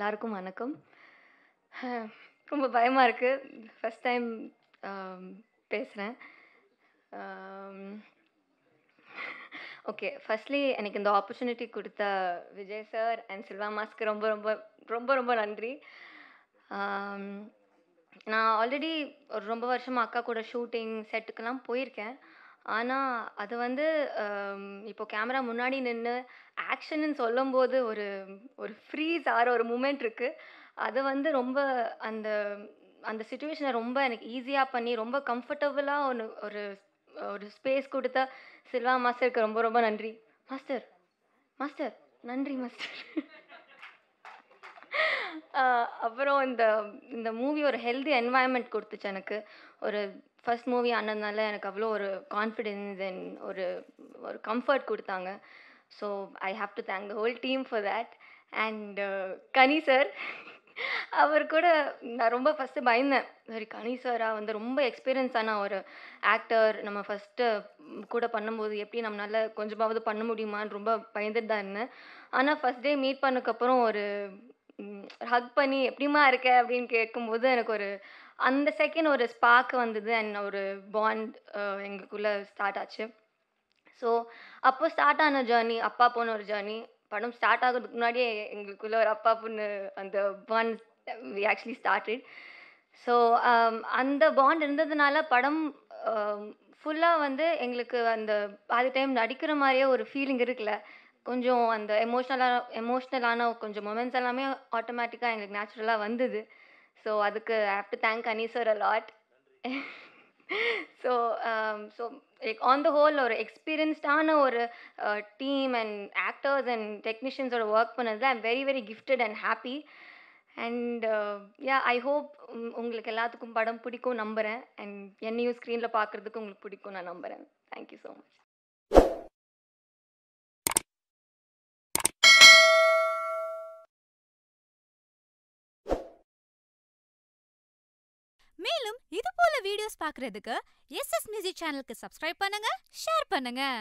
எல்லாருக்கும் வணக்கம் ரொம்ப பயமாக இருக்குது ஃபஸ்ட் டைம் பேசுகிறேன் ஓகே ஃபர்ஸ்ட்லி எனக்கு இந்த ஆப்பர்ச்சுனிட்டி கொடுத்த விஜய் சார் அண்ட் சில்வா மாஸ்க்கு ரொம்ப ரொம்ப ரொம்ப ரொம்ப நன்றி நான் ஆல்ரெடி ஒரு ரொம்ப வருஷமாக அக்கா கூட ஷூட்டிங் செட்டுக்கெல்லாம் போயிருக்கேன் ஆனால் அது வந்து இப்போ கேமரா முன்னாடி நின்று ஆக்ஷன்னு சொல்லும்போது ஒரு ஒரு ஃப்ரீஸ் ஆகிற ஒரு மூமெண்ட் இருக்குது அது வந்து ரொம்ப அந்த அந்த சுச்சுவேஷனை ரொம்ப எனக்கு ஈஸியாக பண்ணி ரொம்ப கம்ஃபர்டபுளாக ஒன்று ஒரு ஒரு ஸ்பேஸ் கொடுத்த சில்வா மாஸ்டருக்கு ரொம்ப ரொம்ப நன்றி மாஸ்டர் மாஸ்டர் நன்றி மாஸ்டர் அப்புறம் இந்த இந்த மூவி ஒரு ஹெல்தி என்வாயன்மெண்ட் கொடுத்துச்சு எனக்கு ஒரு ஃபஸ்ட் மூவி ஆனதுனால எனக்கு அவ்வளோ ஒரு கான்ஃபிடென்ஸ் அண்ட் ஒரு ஒரு கம்ஃபர்ட் கொடுத்தாங்க so I have to thank the whole team for that and Kani sir அவர் கூட நான் ரொம்ப ஃபஸ்ட்டு பயந்தேன் சரி கனி சாரா வந்து ரொம்ப எக்ஸ்பீரியன்ஸான ஒரு ஆக்டர் நம்ம ஃபஸ்ட்டு கூட பண்ணும்போது எப்படி நம்மளால் கொஞ்சமாவது பண்ண முடியுமான்னு ரொம்ப பயந்துட்டு தான் இருந்தேன் ஆனால் ஃபஸ்ட் டே மீட் பண்ணக்கப்புறம் ஒரு ஹக் பண்ணி எப்படிம்மா இருக்க அப்படின்னு கேட்கும்போது எனக்கு ஒரு அந்த செகண்ட் ஒரு ஸ்பார்க் வந்தது அண்ட் ஒரு பாண்ட் எங்களுக்குள்ளே ஸ்டார்ட் ஆச்சு ஸோ அப்போ ஸ்டார்ட் ஆன ஜேர்னி அப்பா போன ஒரு ஜேர்னி படம் ஸ்டார்ட் ஆகிறதுக்கு முன்னாடியே எங்களுக்குள்ளே ஒரு அப்பா பொண்ணு அந்த bond we actually started so அந்த பாண்ட் இருந்ததுனால படம் ஃபுல்லாக வந்து எங்களுக்கு அந்த அது டைம் நடிக்கிற மாதிரியே ஒரு ஃபீலிங் இருக்குல்ல கொஞ்சம் அந்த எமோஷ்னலான எமோஷ்னலான கொஞ்சம் மொமெண்ட்ஸ் எல்லாமே ஆட்டோமேட்டிக்காக எங்களுக்கு நேச்சுரலாக வந்தது ஸோ அதுக்கு I to thank Ani sir a lot so so on the whole ஒரு எக்ஸ்பீரியன்ஸ்டான ஒரு டீம் அண்ட் ஆக்டர்ஸ் அண்ட் டெக்னீஷியன்ஸோட ஒர்க் பண்ணதில் I'm very very gifted and happy and yeah I hope உங்களுக்கு எல்லாத்துக்கும் படம் பிடிக்கும் நம்புகிறேன் அண்ட் என்னையும் ஸ்க்ரீனில் பார்க்குறதுக்கு உங்களுக்கு பிடிக்கும் நான் நம்புகிறேன் தேங்க்யூ ஸோ மச் மேலும் இது போல வீடியோஸ் பார்க்கறதுக்கு எஸ்எஸ் மியூசிக் சேனலுக்கு சப்ஸ்கிரைப் பண்ணுங்க ஷேர் பண்ணுங்க